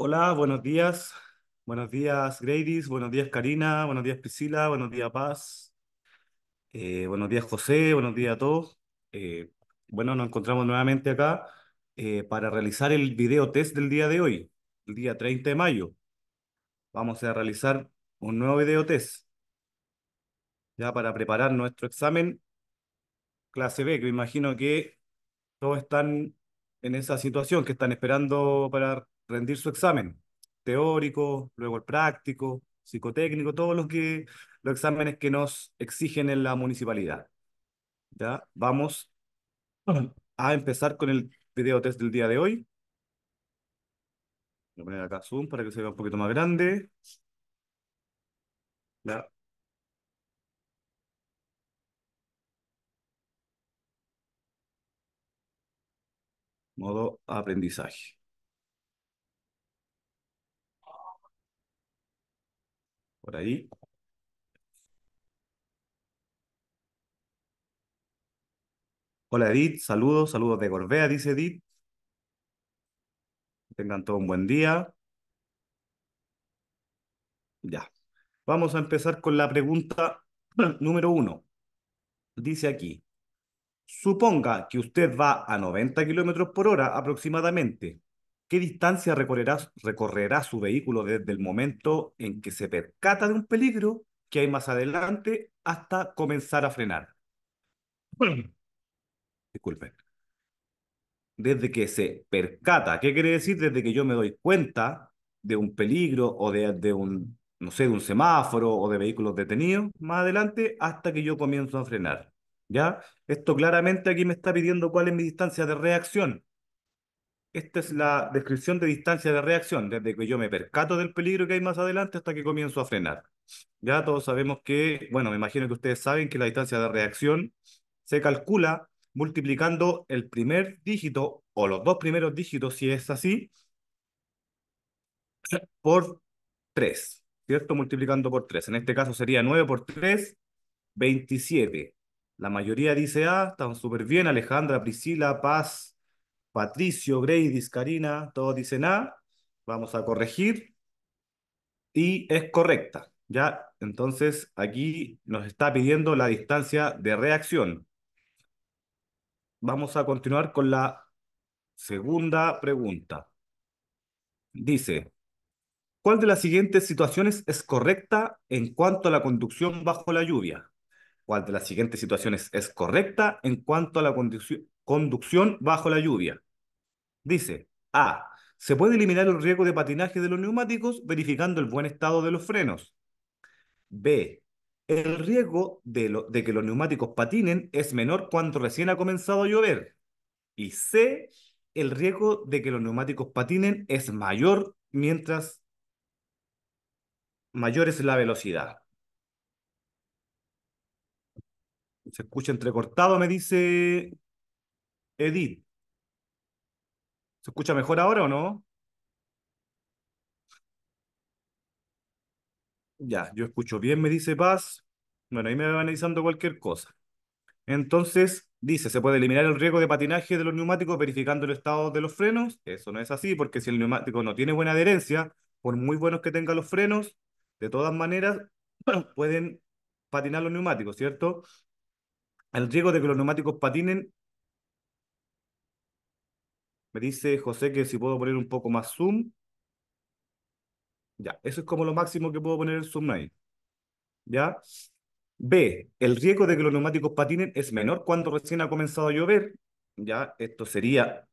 Hola, buenos días. Buenos días, Gladys. Buenos días, Karina. Buenos días, Priscila. Buenos días, Paz. Eh, buenos días, José. Buenos días a todos. Eh, bueno, nos encontramos nuevamente acá eh, para realizar el video test del día de hoy, el día 30 de mayo. Vamos a realizar un nuevo video test ya para preparar nuestro examen clase B, que me imagino que todos están en esa situación, que están esperando para rendir su examen teórico, luego el práctico, psicotécnico, todos los, que, los exámenes que nos exigen en la municipalidad. ¿Ya? Vamos a empezar con el video test del día de hoy. Voy a poner acá Zoom para que se vea un poquito más grande. Modo aprendizaje. por ahí. Hola Edith, saludos, saludos de Gorbea, dice Edith. Tengan todo un buen día. Ya. Vamos a empezar con la pregunta número uno. Dice aquí, suponga que usted va a 90 kilómetros por hora aproximadamente ¿Qué distancia recorrerá, recorrerá su vehículo desde el momento en que se percata de un peligro que hay más adelante hasta comenzar a frenar? Disculpen. Desde que se percata, ¿qué quiere decir? Desde que yo me doy cuenta de un peligro o de, de un, no sé, de un semáforo o de vehículos detenidos, más adelante hasta que yo comienzo a frenar. ¿Ya? Esto claramente aquí me está pidiendo cuál es mi distancia de reacción. Esta es la descripción de distancia de reacción, desde que yo me percato del peligro que hay más adelante hasta que comienzo a frenar. Ya todos sabemos que, bueno, me imagino que ustedes saben que la distancia de reacción se calcula multiplicando el primer dígito o los dos primeros dígitos, si es así, por 3, ¿cierto? Multiplicando por 3. En este caso sería 9 por 3, 27. La mayoría dice ah, están súper bien. Alejandra, Priscila, Paz, Patricio, Grey, Karina, todos dicen A. Vamos a corregir. Y es correcta. ¿ya? Entonces aquí nos está pidiendo la distancia de reacción. Vamos a continuar con la segunda pregunta. Dice, ¿cuál de las siguientes situaciones es correcta en cuanto a la conducción bajo la lluvia? ¿Cuál de las siguientes situaciones es correcta en cuanto a la conducción Conducción bajo la lluvia. Dice, A. Se puede eliminar el riesgo de patinaje de los neumáticos verificando el buen estado de los frenos. B. El riesgo de, de, que los neumáticos patinen es menor cuando recién ha comenzado a llover. Y C. El riesgo de que los neumáticos patinen es mayor mientras mayor es la velocidad. Se escucha entrecortado, me dice Edith. ¿Se escucha mejor ahora o no? Ya, yo escucho bien, me dice Paz. Bueno, ahí me va analizando cualquier cosa. Entonces, dice, se puede eliminar el riesgo de patinaje de los neumáticos verificando el estado de los frenos. Eso no es así, porque si el neumático no tiene buena adherencia, por muy buenos que tengan los frenos, de todas maneras, pueden patinar los neumáticos, ¿cierto? El riesgo de que los neumáticos patinen me dice José que si puedo poner un poco más zoom. Ya, eso es como lo máximo que puedo poner el zoom ahí. ¿Ya? B, el riesgo de que los neumáticos patinen es menor cuando recién ha comenzado a llover. Ya, esto sería,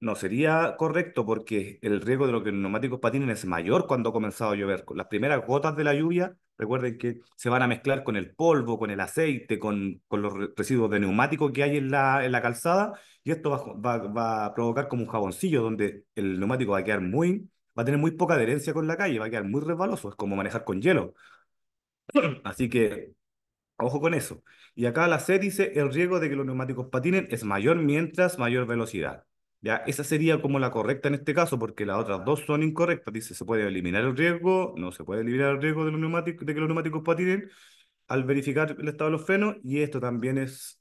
no sería correcto porque el riesgo de lo que los neumáticos patinen es mayor cuando ha comenzado a llover. Las primeras gotas de la lluvia Recuerden que se van a mezclar con el polvo, con el aceite, con, con los residuos de neumático que hay en la, en la calzada y esto va, va, va, a provocar como un jaboncillo donde el neumático va a quedar muy, va a tener muy poca adherencia con la calle, va a quedar muy resbaloso, es como manejar con hielo. Así que ojo con eso. Y acá la C dice el riesgo de que los neumáticos patinen es mayor mientras mayor velocidad. Esa sería como la correcta en este caso, porque las otras dos son incorrectas. Dice, se puede eliminar el riesgo, no se puede eliminar el riesgo de, los neumáticos, de que los neumáticos patinen al verificar el estado de los frenos, y esto también es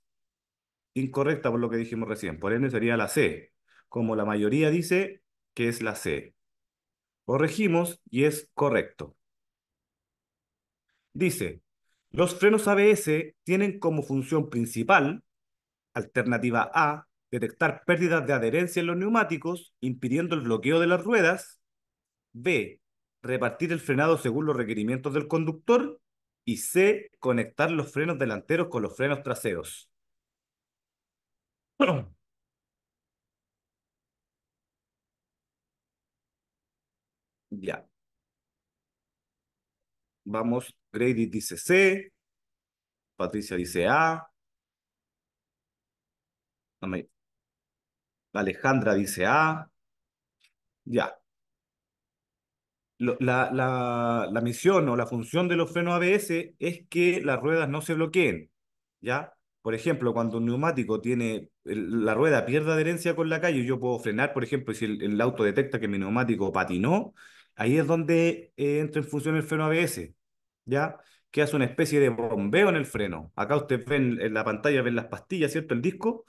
incorrecta por lo que dijimos recién. Por ende, sería la C, como la mayoría dice que es la C. Corregimos y es correcto. Dice, los frenos ABS tienen como función principal, alternativa A, detectar pérdidas de adherencia en los neumáticos, impidiendo el bloqueo de las ruedas. B, repartir el frenado según los requerimientos del conductor. Y C, conectar los frenos delanteros con los frenos traseros. Ya. Vamos, Grady dice C, Patricia dice A. Alejandra dice ah, Ya. La, misión o la función de los frenos ABS es que las ruedas no se bloqueen. ¿Ya? Por ejemplo, cuando un neumático tiene, la rueda pierde adherencia con la calle, Y yo puedo frenar, por ejemplo, si el, auto detecta que mi neumático patinó, ahí es donde eh, entra en función el freno ABS. ¿Ya? que hace una especie de bombeo en el freno. Acá ustedes ven en la pantalla, ven las pastillas, ¿cierto? El disco.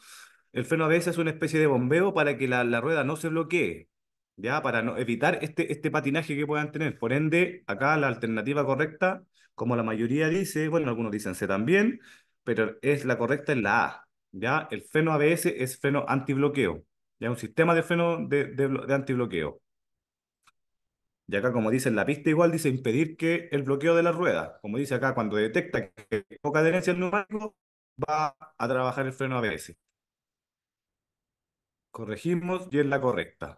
El freno ABS es una especie de bombeo para que la, rueda no se bloquee, ya para no, evitar este, este patinaje que puedan tener. Por ende, acá la alternativa correcta, como la mayoría dice, bueno, algunos dicen C también, pero es la correcta en la A. ¿ya? El freno ABS es freno antibloqueo, ya un sistema de freno de, antibloqueo. Y acá, como dice en la pista, igual dice impedir que el bloqueo de la rueda. Como dice acá, cuando detecta que hay poca adherencia al neumático, va a trabajar el freno ABS. Corregimos y es la correcta.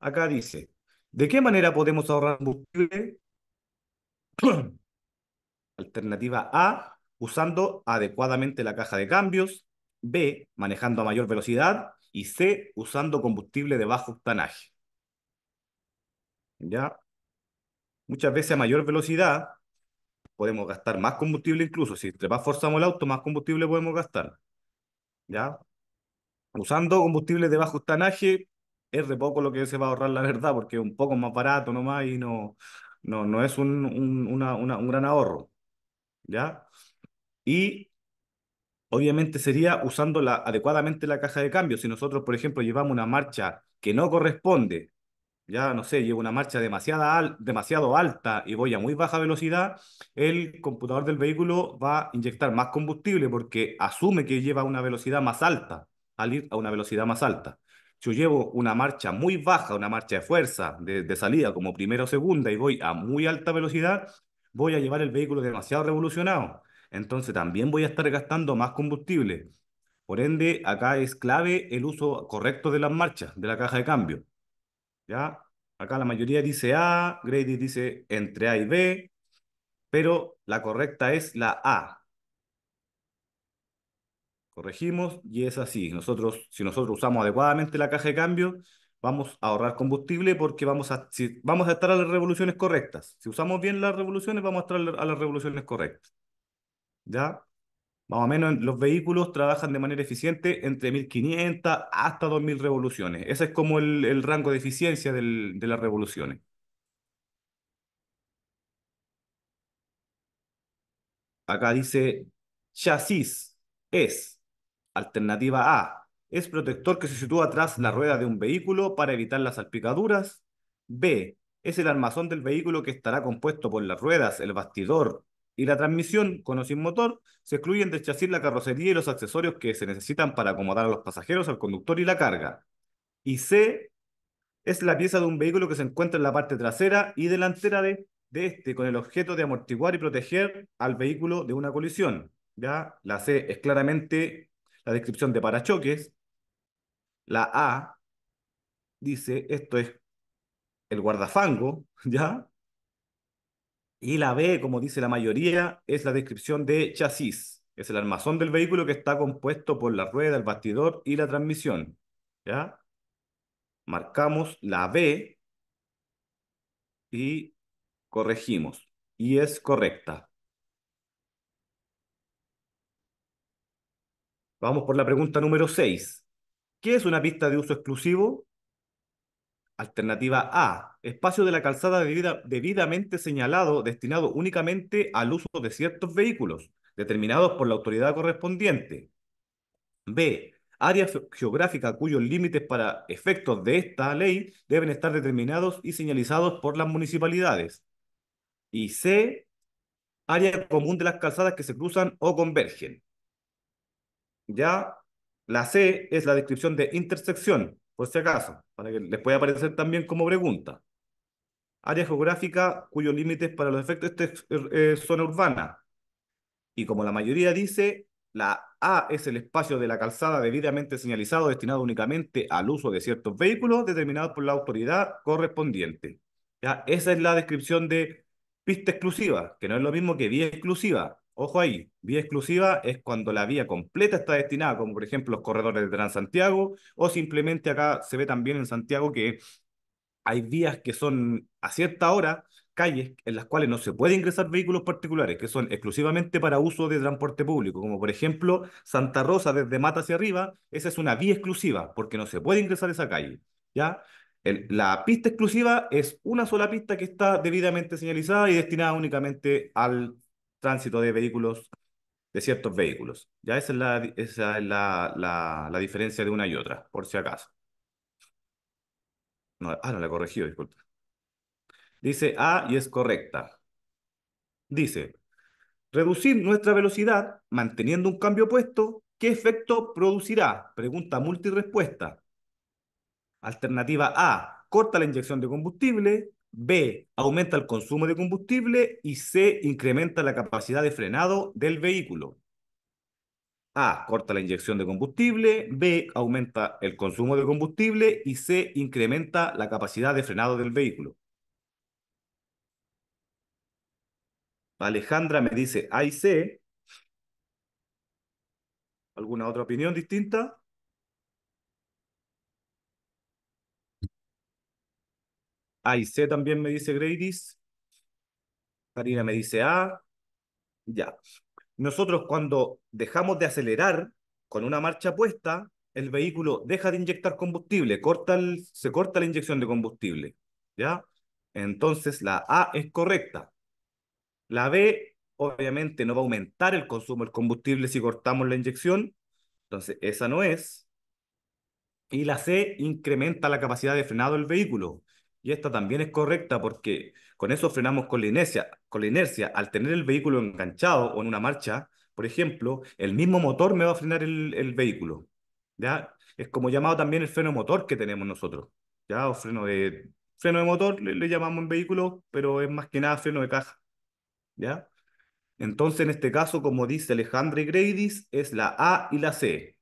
Acá dice, ¿de qué manera podemos ahorrar combustible? Alternativa A, usando adecuadamente la caja de cambios. B, manejando a mayor velocidad. Y C, usando combustible de bajo tanaje ¿Ya? Muchas veces a mayor velocidad podemos gastar más combustible incluso. Si entre más forzamos el auto, más combustible podemos gastar. ¿Ya? usando combustible de bajo estanaje, es de poco lo que se va a ahorrar, la verdad, porque es un poco más barato nomás y no, no, no es un, una, un gran ahorro. ¿Ya? Y obviamente sería usando la, adecuadamente la caja de cambio. Si nosotros, por ejemplo, llevamos una marcha que no corresponde, ya no sé, llevo una marcha demasiada demasiado alta y voy a muy baja velocidad, el computador del vehículo va a inyectar más combustible porque asume que lleva una velocidad más alta al ir a una velocidad más alta. Yo llevo una marcha muy baja, una marcha de fuerza, de, salida como primera o segunda, y voy a muy alta velocidad, voy a llevar el vehículo demasiado revolucionado. Entonces también voy a estar gastando más combustible. Por ende, acá es clave el uso correcto de las marchas, de la caja de cambio. ¿Ya? Acá la mayoría dice A, Grady dice entre A y B, pero la correcta es la A, corregimos y es así. Nosotros, si nosotros usamos adecuadamente la caja de cambio, vamos a ahorrar combustible porque vamos a, vamos a estar a las revoluciones correctas. Si usamos bien las revoluciones, vamos a estar a las revoluciones correctas. ¿Ya? Más o menos los vehículos trabajan de manera eficiente entre 1500 hasta 2000 revoluciones. Ese es como el, rango de eficiencia de las revoluciones. Acá dice chasis es Alternativa A. Es protector que se sitúa atrás la rueda de un vehículo para evitar las salpicaduras. B. Es el armazón del vehículo que estará compuesto por las ruedas, el bastidor y la transmisión con o sin motor. Se excluyen del chasis la carrocería y los accesorios que se necesitan para acomodar a los pasajeros, al conductor y la carga. Y C. Es la pieza de un vehículo que se encuentra en la parte trasera y delantera de, de este con el objeto de amortiguar y proteger al vehículo de una colisión. ¿ya? La C es claramente la descripción de parachoques, la A dice esto es el guardafango, ¿ya? Y la B, como dice la mayoría, es la descripción de chasis. Es el armazón del vehículo que está compuesto por la rueda, el bastidor y la transmisión. ¿Ya? Marcamos la B y corregimos. Y es correcta. Vamos por la pregunta número 6. ¿Qué es una pista de uso exclusivo? Alternativa A. Espacio de la calzada debidamente señalado destinado únicamente al uso de ciertos vehículos, determinados por la autoridad correspondiente. B. Área geográfica cuyos límites para efectos de esta ley deben estar determinados y señalizados por las municipalidades. Y C. Área común de las calzadas que se cruzan o convergen ya la C es la descripción de intersección, por si acaso, para que les pueda aparecer también como pregunta. Área geográfica cuyos límites para los efectos de este, eh, eh, zona urbana. Y como la mayoría dice, la A es el espacio de la calzada debidamente señalizado destinado únicamente al uso de ciertos vehículos determinados por la autoridad correspondiente. Esa es la descripción de pista exclusiva, que no es lo mismo que vía exclusiva. Ojo ahí, vía exclusiva es cuando la vía completa está destinada, como por ejemplo los corredores de Transantiago, o simplemente acá se ve también en Santiago que hay vías que son a cierta hora, calles en las cuales no se puede ingresar vehículos particulares, que son exclusivamente para uso de transporte público, como por ejemplo Santa Rosa desde Mata hacia arriba, esa es una vía exclusiva, porque no se puede ingresar esa calle, ¿ya? la pista exclusiva es una sola pista que está debidamente señalizada y destinada únicamente al tránsito de vehículos, de ciertos vehículos. Ya esa es la, es la, diferencia de una y otra, por si acaso. ah, no la he corregido, disculpa. Dice A ah, y es correcta. Dice, reducir nuestra velocidad manteniendo un cambio opuesto, ¿qué efecto producirá? Pregunta multirespuesta. Alternativa A, corta la inyección de combustible. B, aumenta el consumo de combustible y C, incrementa la capacidad de frenado del vehículo. A, corta la inyección de combustible, B, aumenta el consumo de combustible y C, incrementa la capacidad de frenado del vehículo. Alejandra me dice A y C. ¿Alguna otra opinión distinta? A y C también me dice Gratis, Karina me dice A. Ya. Nosotros cuando dejamos de acelerar con una marcha puesta, el vehículo deja de inyectar combustible, corta se corta la inyección de combustible. ¿Ya? Entonces la A es correcta. La B obviamente no va a aumentar el consumo del combustible si cortamos la inyección. Entonces esa no es. Y la C incrementa la capacidad de frenado del vehículo. Y esta también es correcta porque con eso frenamos con la inercia. Con la inercia, al tener el vehículo enganchado o en una marcha, por ejemplo, el mismo motor me va a frenar el, vehículo. ¿ya? Es como llamado también el freno motor que tenemos nosotros. ¿ya? O freno de, freno de motor le, llamamos en vehículo, pero es más que nada freno de caja. ¿ya? Entonces, en este caso, como dice Alejandro y Gradis, es la A y la C.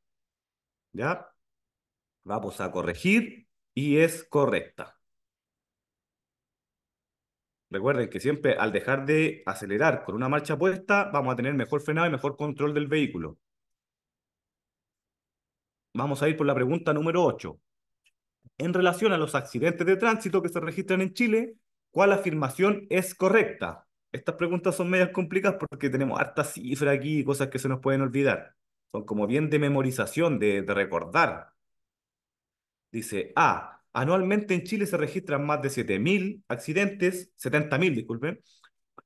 ¿Ya? Vamos a corregir y es correcta. Recuerden que siempre al dejar de acelerar con una marcha puesta, vamos a tener mejor frenado y mejor control del vehículo. Vamos a ir por la pregunta número 8. En relación a los accidentes de tránsito que se registran en Chile, ¿cuál afirmación es correcta? Estas preguntas son medias complicadas porque tenemos hartas cifras aquí y cosas que se nos pueden olvidar. Son como bien de memorización, de recordar. Dice A, Anualmente en Chile se registran más de 7.000 accidentes, 70.000, disculpen.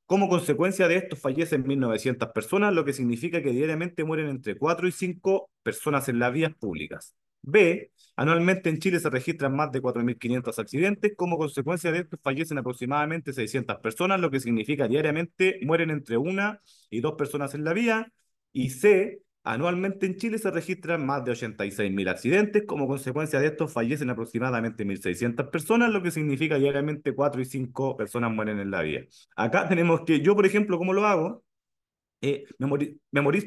Como consecuencia de esto fallecen 1.900 personas, lo que significa que diariamente mueren entre 4 y 5 personas en las vías públicas. B. Anualmente en Chile se registran más de 4.500 accidentes. Como consecuencia de esto fallecen aproximadamente 600 personas, lo que significa diariamente mueren entre una y dos personas en la vía. Y C. Anualmente en Chile se registran más de 86.000 accidentes. Como consecuencia de estos fallecen aproximadamente 1.600 personas, lo que significa diariamente 4 y 5 personas mueren en la vía. Acá tenemos que, yo por ejemplo, ¿cómo lo hago? Eh,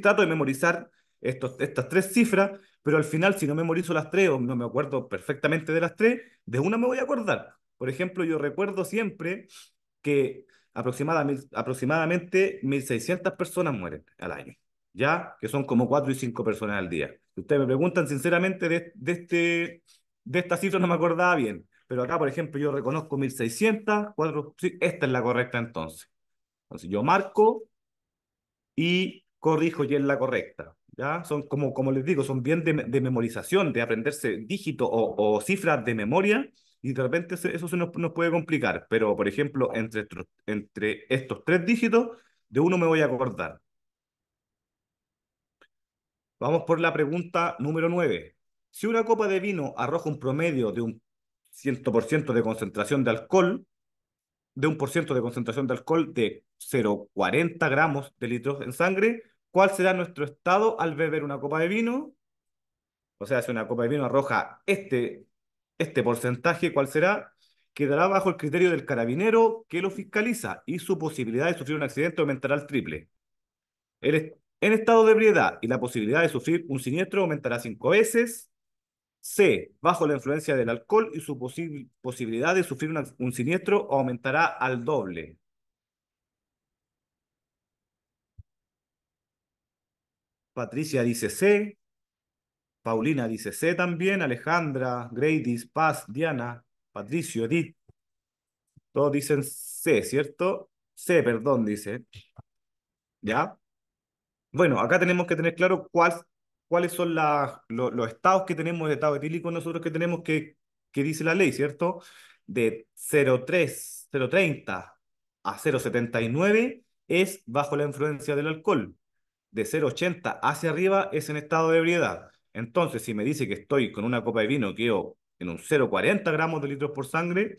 trato de memorizar estos, estas tres cifras, pero al final si no memorizo las tres o no me acuerdo perfectamente de las tres, de una me voy a acordar. Por ejemplo, yo recuerdo siempre que aproximadamente, aproximadamente 1.600 personas mueren al año. ¿ya? Que son como 4 y 5 personas al día. Si ustedes me preguntan sinceramente de, de, este, de esta cifra, no me acordaba bien, pero acá, por ejemplo, yo reconozco 1600, 4, esta es la correcta entonces. Entonces yo marco y corrijo y es la correcta. ¿Ya? Son como, como les digo, son bien de, memorización, de aprenderse dígitos o, cifras de memoria, y de repente eso se nos, nos, puede complicar. Pero, por ejemplo, entre, entre estos tres dígitos, de uno me voy a acordar. Vamos por la pregunta número 9. Si una copa de vino arroja un promedio de un 100% de concentración de alcohol, de un por ciento de concentración de alcohol de 0,40 gramos de litros en sangre, ¿cuál será nuestro estado al beber una copa de vino? O sea, si una copa de vino arroja este, este porcentaje, ¿cuál será? Quedará bajo el criterio del carabinero que lo fiscaliza y su posibilidad de sufrir un accidente aumentará al triple. El, en estado de ebriedad y la posibilidad de sufrir un siniestro aumentará cinco veces. C. Bajo la influencia del alcohol y su posibilidad de sufrir un siniestro aumentará al doble. Patricia dice C. Paulina dice C también. Alejandra, Gradys, Paz, Diana, Patricio, Edith. Todos dicen C, ¿cierto? C, perdón, dice. ¿Ya? Bueno, acá tenemos que tener claro cuál, cuáles son los estados que tenemos, de estado etílico nosotros que tenemos que, que dice la ley, ¿cierto? De 0,30 a 0,79 es bajo la influencia del alcohol. De 0,80 hacia arriba es en estado de ebriedad. Entonces, si me dice que estoy con una copa de vino, quedo en un 0,40 gramos de litros por sangre,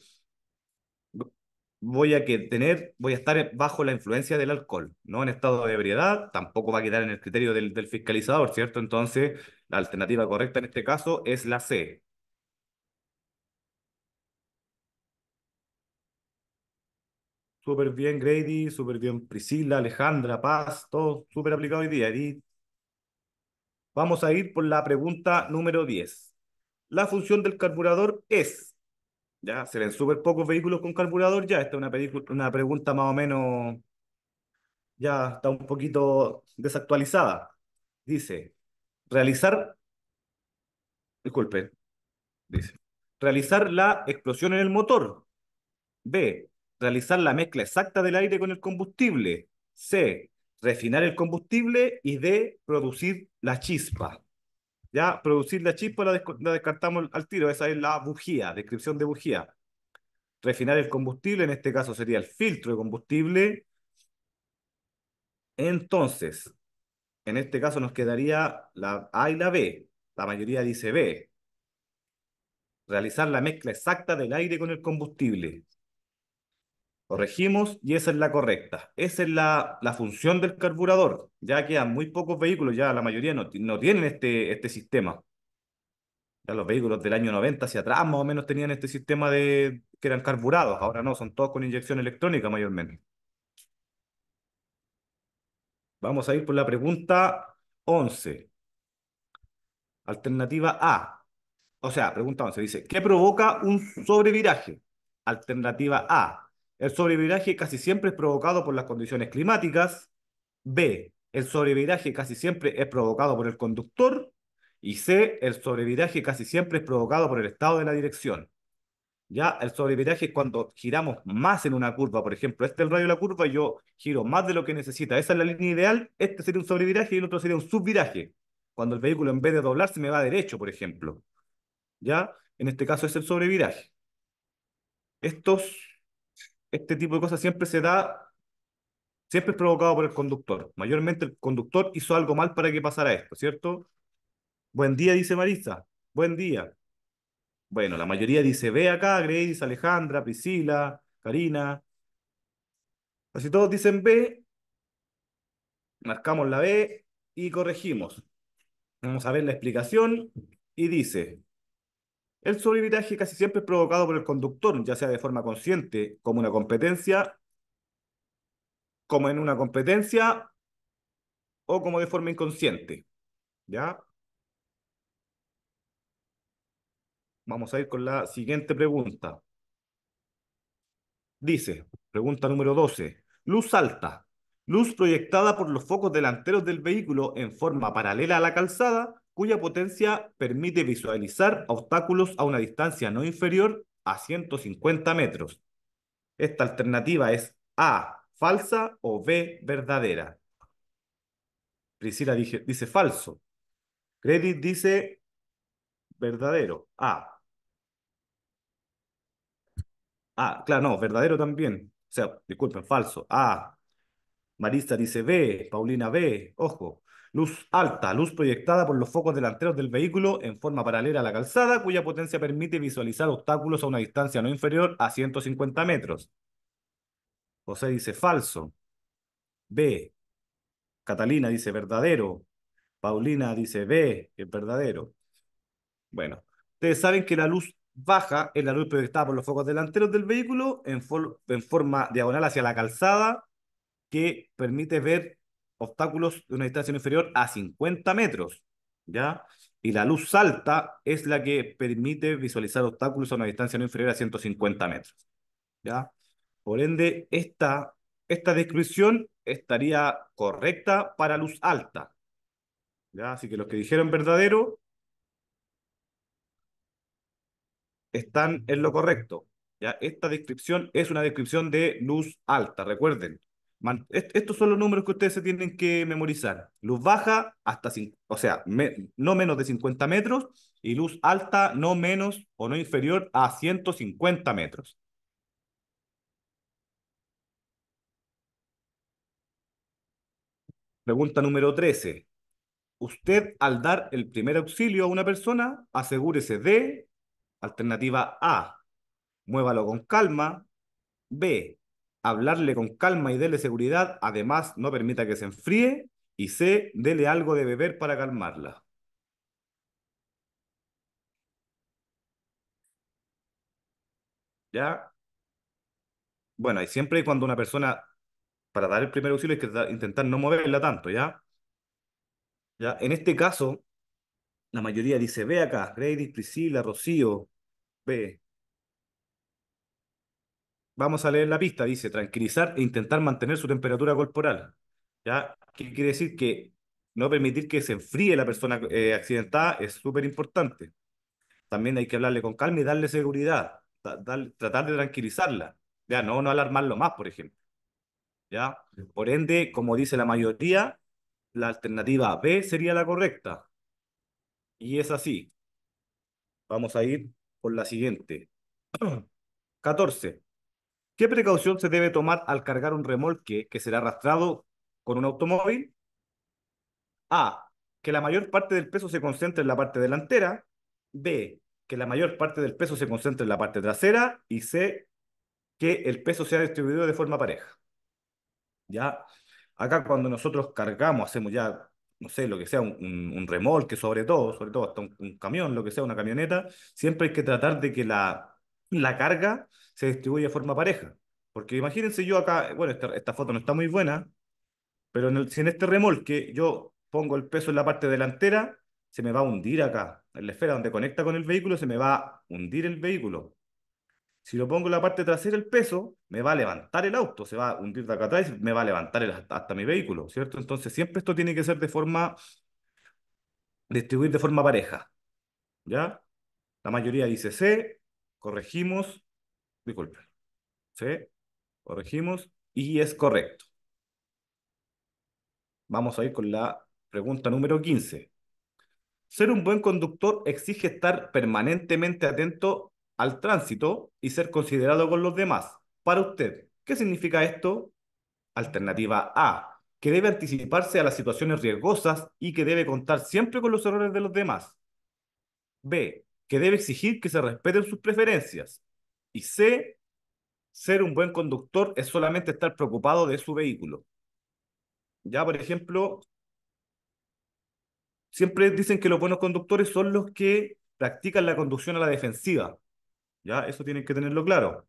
voy a tener, voy a estar bajo la influencia del alcohol, ¿no? En estado de ebriedad, tampoco va a quedar en el criterio del, del fiscalizador, ¿cierto? Entonces, la alternativa correcta en este caso es la C, Súper bien Grady, súper bien Priscila, Alejandra, Paz, todo súper aplicado hoy día, Edith. Vamos a ir por la pregunta número 10. La función del carburador es ya, se ven súper pocos vehículos con carburador ya. Esta es una, una pregunta más o menos, ya está un poquito desactualizada. Dice, realizar, disculpe, dice, realizar la explosión en el motor. B, realizar la mezcla exacta del aire con el combustible. C, refinar el combustible. Y D, producir la chispa. Ya, producir la chispa la, descartamos al tiro, esa es la bujía, descripción de bujía. Refinar el combustible, en este caso sería el filtro de combustible. Entonces, en este caso nos quedaría la A y la B. La mayoría dice B. Realizar la mezcla exacta del aire con el combustible. Corregimos y esa es la correcta. Esa es la, la función del carburador. Ya que a muy pocos vehículos, ya la mayoría no, tienen este, este sistema. Ya los vehículos del año 90 hacia atrás más o menos tenían este sistema de que eran carburados. Ahora no, son todos con inyección electrónica mayormente. Vamos a ir por la pregunta 11. Alternativa A. O sea, pregunta 11 dice, ¿qué provoca un sobreviraje? Alternativa A, el sobreviraje casi siempre es provocado por las condiciones climáticas. B. El sobreviraje casi siempre es provocado por el conductor. Y C. El sobreviraje casi siempre es provocado por el estado de la dirección. Ya, el sobreviraje es cuando giramos más en una curva. Por ejemplo, este es el radio de la curva y yo giro más de lo que necesita. Esa es la línea ideal. Este sería un sobreviraje y el otro sería un subviraje. Cuando el vehículo en vez de doblarse me va derecho, por ejemplo. Ya, en este caso es el sobreviraje. Estos este tipo de cosas siempre se da, siempre es provocado por el conductor. Mayormente el conductor hizo algo mal para que pasara esto, ¿cierto? Buen día, dice Marisa. Buen día. Bueno, la mayoría dice, B acá, Grace, Alejandra, Priscila, Karina. Así todos dicen B, marcamos la B y corregimos. Vamos a ver la explicación y dice, el sobreviraje casi siempre es provocado por el conductor, ya sea de forma consciente, como una competencia, como en una competencia o como de forma inconsciente. ¿Ya? Vamos a ir con la siguiente pregunta. Dice, pregunta número 12. Luz alta. Luz proyectada por los focos delanteros del vehículo en forma paralela a la calzada cuya potencia permite visualizar obstáculos a una distancia no inferior a 150 metros. Esta alternativa es A, falsa o B, verdadera. Priscila dice, dice falso. Credit dice verdadero. A. Ah, claro, no, verdadero también. O sea, disculpen, falso. A. Marisa dice B, Paulina B, ojo. Luz alta, luz proyectada por los focos delanteros del vehículo en forma paralela a la calzada, cuya potencia permite visualizar obstáculos a una distancia no inferior a 150 metros. José dice falso. B. Catalina dice verdadero. Paulina dice B, es verdadero. Bueno, ustedes saben que la luz baja es la luz proyectada por los focos delanteros del vehículo en, en forma diagonal hacia la calzada que permite ver obstáculos de una distancia inferior a 50 metros, ¿ya? Y la luz alta es la que permite visualizar obstáculos a una distancia no inferior a 150 metros, ¿ya? Por ende, esta, esta descripción estaría correcta para luz alta, ¿ya? Así que los que dijeron verdadero están en lo correcto, ¿ya? Esta descripción es una descripción de luz alta, recuerden, estos son los números que ustedes se tienen que memorizar. Luz baja hasta, o sea, no menos de 50 metros y luz alta no menos o no inferior a 150 metros. Pregunta número 13. Usted al dar el primer auxilio a una persona, asegúrese de, alternativa A, muévalo con calma, B, hablarle con calma y dele seguridad, además no permita que se enfríe y C, dele algo de beber para calmarla. ¿Ya? Bueno, y siempre cuando una persona, para dar el primer auxilio, hay que intentar no moverla tanto, ¿ya? ¿Ya? En este caso, la mayoría dice, ve acá, Grady, Priscila, Rocío, ve, vamos a leer la pista, dice tranquilizar e intentar mantener su temperatura corporal. ¿Ya? ¿Qué quiere decir? Que no permitir que se enfríe la persona eh, accidentada es súper importante. También hay que hablarle con calma y darle seguridad, tratar de tranquilizarla. Ya, no, no alarmarlo más, por ejemplo. ¿Ya? Por ende, como dice la mayoría, la alternativa B sería la correcta. Y es así. Vamos a ir por la siguiente. 14. ¿Qué precaución se debe tomar al cargar un remolque que será arrastrado con un automóvil? A. Que la mayor parte del peso se concentre en la parte delantera. B. Que la mayor parte del peso se concentre en la parte trasera. Y C. Que el peso sea distribuido de forma pareja. Ya, acá cuando nosotros cargamos, hacemos ya, no sé, lo que sea, un, remolque sobre todo, sobre todo hasta un, camión, lo que sea, una camioneta, siempre hay que tratar de que la, la carga se distribuye de forma pareja. Porque imagínense yo acá, eh, bueno, esta, foto no está muy buena, pero si en este remolque yo pongo el peso en la parte delantera, se me va a hundir acá. En la esfera donde conecta con el vehículo, se me va a hundir el vehículo. Si lo pongo en la parte trasera, el peso me va a levantar el auto, se va a hundir de acá atrás, me va a levantar hasta, hasta mi vehículo, ¿cierto? Entonces siempre esto tiene que ser de forma, distribuir de forma pareja, ¿ya? La mayoría dice C, corregimos, Disculpe. ¿Sí? Corregimos y es correcto. Vamos a ir con la pregunta número 15. Ser un buen conductor exige estar permanentemente atento al tránsito y ser considerado con los demás. Para usted, ¿qué significa esto? Alternativa A, que debe anticiparse a las situaciones riesgosas y que debe contar siempre con los errores de los demás. B, que debe exigir que se respeten sus preferencias. Y C, ser un buen conductor es solamente estar preocupado de su vehículo. Ya, por ejemplo, siempre dicen que los buenos conductores son los que practican la conducción a la defensiva. Ya, eso tienen que tenerlo claro.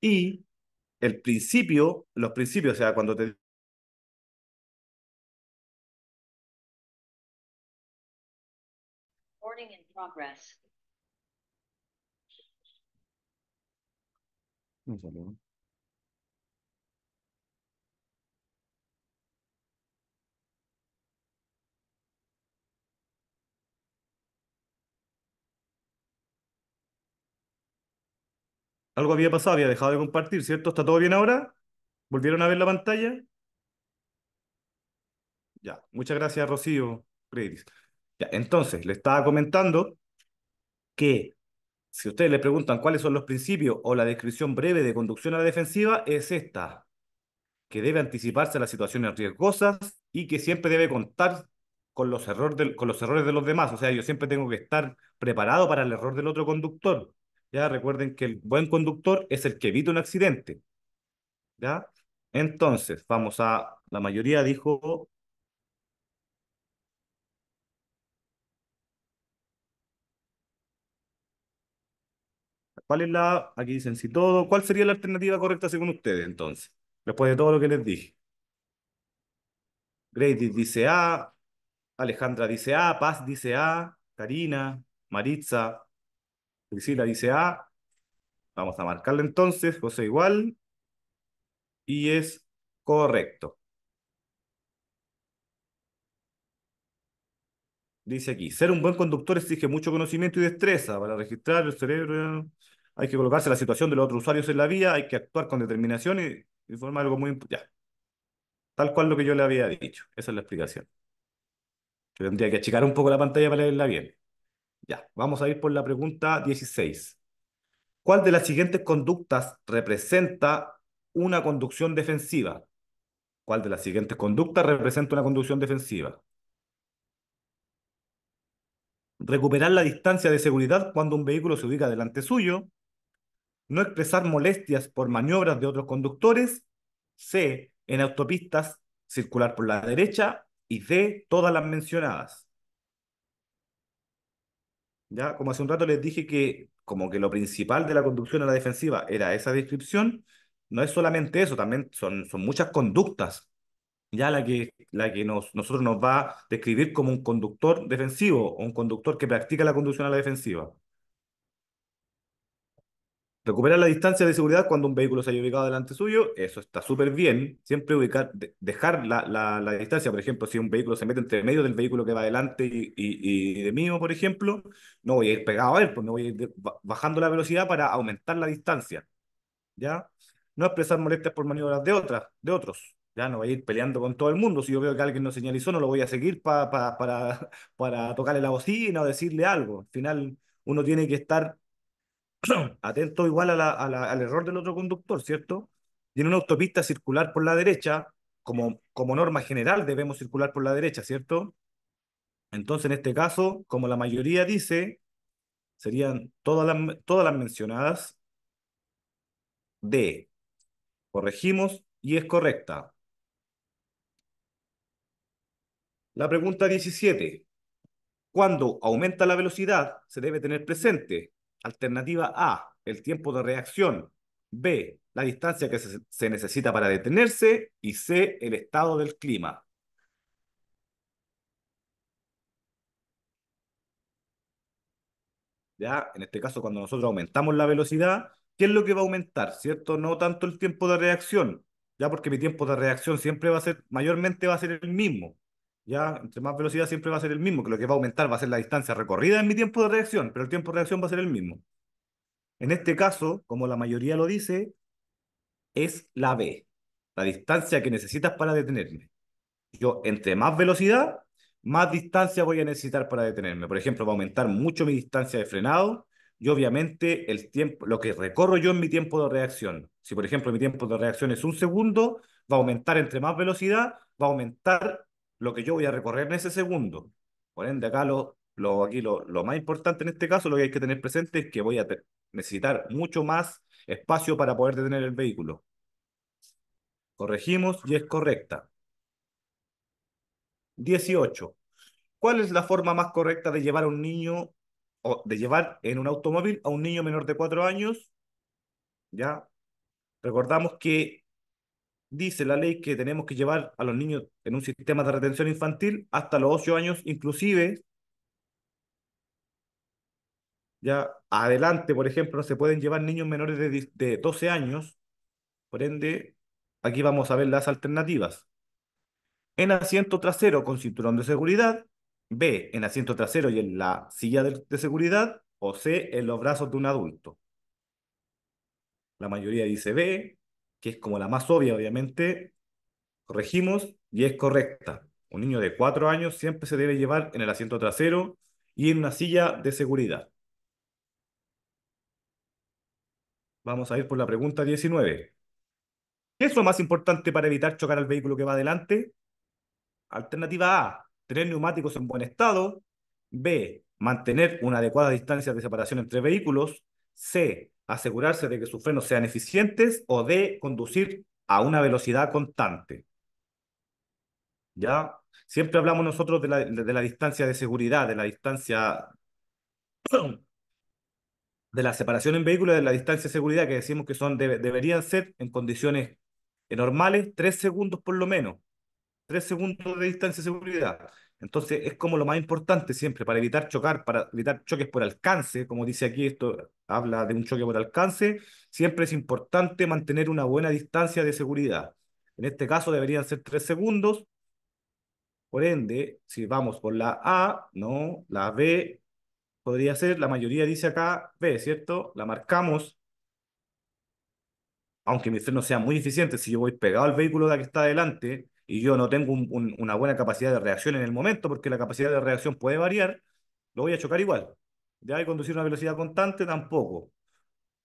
Y el principio, los principios, o sea, cuando te Algo había pasado, había dejado de compartir, ¿cierto? ¿Está todo bien ahora? ¿Volvieron a ver la pantalla? Ya, muchas gracias, Rocío. Ya, entonces, le estaba comentando que si ustedes le preguntan cuáles son los principios o la descripción breve de conducción a la defensiva, es esta, que debe anticiparse a las situaciones riesgosas y que siempre debe contar con los, errores de, con los errores de los demás. O sea, yo siempre tengo que estar preparado para el error del otro conductor. Ya recuerden que el buen conductor es el que evita un accidente. ¿Ya? Entonces, vamos a, la mayoría dijo ¿Cuál es la, aquí dicen si todo, cuál sería la alternativa correcta según ustedes entonces? Después de todo lo que les dije. Grady dice A, Alejandra dice A, Paz dice A, Karina, Maritza, Priscila dice A. Vamos a marcarle entonces, José igual. Y es correcto. Dice aquí, ser un buen conductor exige mucho conocimiento y destreza para registrar el cerebro hay que colocarse la situación de los otros usuarios en la vía, hay que actuar con determinación y, informar algo muy... Ya. Tal cual lo que yo le había dicho. Esa es la explicación. Yo tendría que achicar un poco la pantalla para leerla bien. Ya, vamos a ir por la pregunta 16. ¿Cuál de las siguientes conductas representa una conducción defensiva? ¿Cuál de las siguientes conductas representa una conducción defensiva? Recuperar la distancia de seguridad cuando un vehículo se ubica delante suyo, no expresar molestias por maniobras de otros conductores, C, en autopistas, circular por la derecha y D, todas las mencionadas. Ya, como hace un rato les dije que como que lo principal de la conducción a la defensiva era esa descripción, no es solamente eso, también son, son muchas conductas ya la que, la que nosotros nos va a describir como un conductor defensivo o un conductor que practica la conducción a la defensiva. Recuperar la distancia de seguridad cuando un vehículo se haya ubicado delante suyo, eso está súper bien. Siempre ubicar, dejar la, distancia, por ejemplo, si un vehículo se mete entre medio del vehículo que va adelante y, de mí, por ejemplo, no voy a ir pegado a él, pues no voy a ir bajando la velocidad para aumentar la distancia. ¿Ya? No expresar molestias por maniobras de otras, de otros. Ya no voy a ir peleando con todo el mundo. Si yo veo que alguien no señalizó, no lo voy a seguir para, para tocarle la bocina o decirle algo. Al final, uno tiene que estar atento igual al error del otro conductor, ¿cierto? Tiene en una autopista circular por la derecha, como, norma general debemos circular por la derecha, ¿cierto? Entonces, en este caso, como la mayoría dice, serían todas las, todas las mencionadas D. Corregimos y es correcta. La pregunta 17. Cuando aumenta la velocidad, se debe tener presente Alternativa A, el tiempo de reacción. B, la distancia que se, necesita para detenerse. Y C, el estado del clima. ¿Ya? En este caso, cuando nosotros aumentamos la velocidad, ¿qué es lo que va a aumentar? ¿Cierto? No tanto el tiempo de reacción, ya porque mi tiempo de reacción siempre va a ser, mayormente va a ser el mismo ya entre más velocidad siempre va a ser el mismo, que lo que va a aumentar va a ser la distancia recorrida en mi tiempo de reacción, pero el tiempo de reacción va a ser el mismo. En este caso, como la mayoría lo dice, es la B, la distancia que necesitas para detenerme. Yo, entre más velocidad, más distancia voy a necesitar para detenerme. Por ejemplo, va a aumentar mucho mi distancia de frenado y obviamente el tiempo, lo que recorro yo en mi tiempo de reacción. Si, por ejemplo, mi tiempo de reacción es un segundo, va a aumentar entre más velocidad, va a aumentar lo que yo voy a recorrer en ese segundo. Por ende, acá lo, lo, aquí lo, más importante en este caso, lo que hay que tener presente es que voy a necesitar mucho más espacio para poder detener el vehículo. Corregimos y es correcta. 18. ¿Cuál es la forma más correcta de llevar a un niño o de llevar en un automóvil a un niño menor de 4 años? Ya recordamos que dice la ley que tenemos que llevar a los niños en un sistema de retención infantil hasta los 8 años, inclusive ya adelante, por ejemplo, no se pueden llevar niños menores de, de 12 años, por ende, aquí vamos a ver las alternativas. En asiento trasero con cinturón de seguridad, B, en asiento trasero y en la silla de seguridad, o C, en los brazos de un adulto. La mayoría dice B, que es como la más obvia, obviamente, corregimos y es correcta. Un niño de cuatro años siempre se debe llevar en el asiento trasero y en una silla de seguridad. Vamos a ir por la pregunta 19. ¿Qué es lo más importante para evitar chocar al vehículo que va adelante? Alternativa A, tener neumáticos en buen estado. B, mantener una adecuada distancia de separación entre vehículos. C, asegurarse de que sus frenos sean eficientes o de conducir a una velocidad constante. ¿Ya? Siempre hablamos nosotros de la, distancia de seguridad, de la distancia de la separación en vehículos, de la distancia de seguridad, que decimos que son, deberían ser en condiciones normales, tres segundos por lo menos. Tres segundos de distancia de seguridad. Entonces es como lo más importante siempre, para evitar chocar, para evitar choques por alcance, como dice aquí, esto habla de un choque por alcance, siempre es importante mantener una buena distancia de seguridad. En este caso deberían ser tres segundos. Por ende, si vamos por la A, no, la B podría ser, la mayoría dice acá B, ¿cierto? La marcamos. Aunque mi freno sea muy eficiente, si yo voy pegado al vehículo de la que está adelante, y yo no tengo una buena capacidad de reacción en el momento, porque la capacidad de reacción puede variar, lo voy a chocar igual. Ya y conducir una velocidad constante tampoco.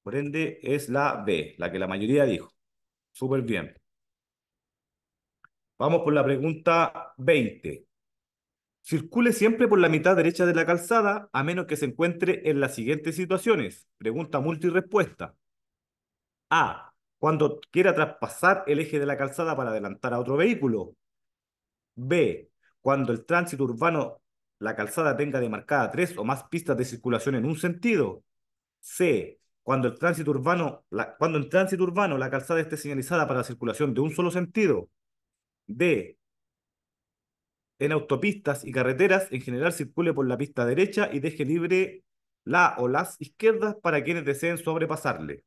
Por ende, es la B, la que la mayoría dijo. Súper bien. Vamos por la pregunta 20. Circule siempre por la mitad derecha de la calzada a menos que se encuentre en las siguientes situaciones. Pregunta multirespuesta. A cuando quiera traspasar el eje de la calzada para adelantar a otro vehículo. B. Cuando el tránsito urbano, la calzada tenga demarcada tres o más pistas de circulación en un sentido. C. Cuando el tránsito urbano, la, cuando en tránsito urbano la calzada esté señalizada para la circulación de un solo sentido. D. En autopistas y carreteras en general circule por la pista derecha y deje libre la o las izquierdas para quienes deseen sobrepasarle.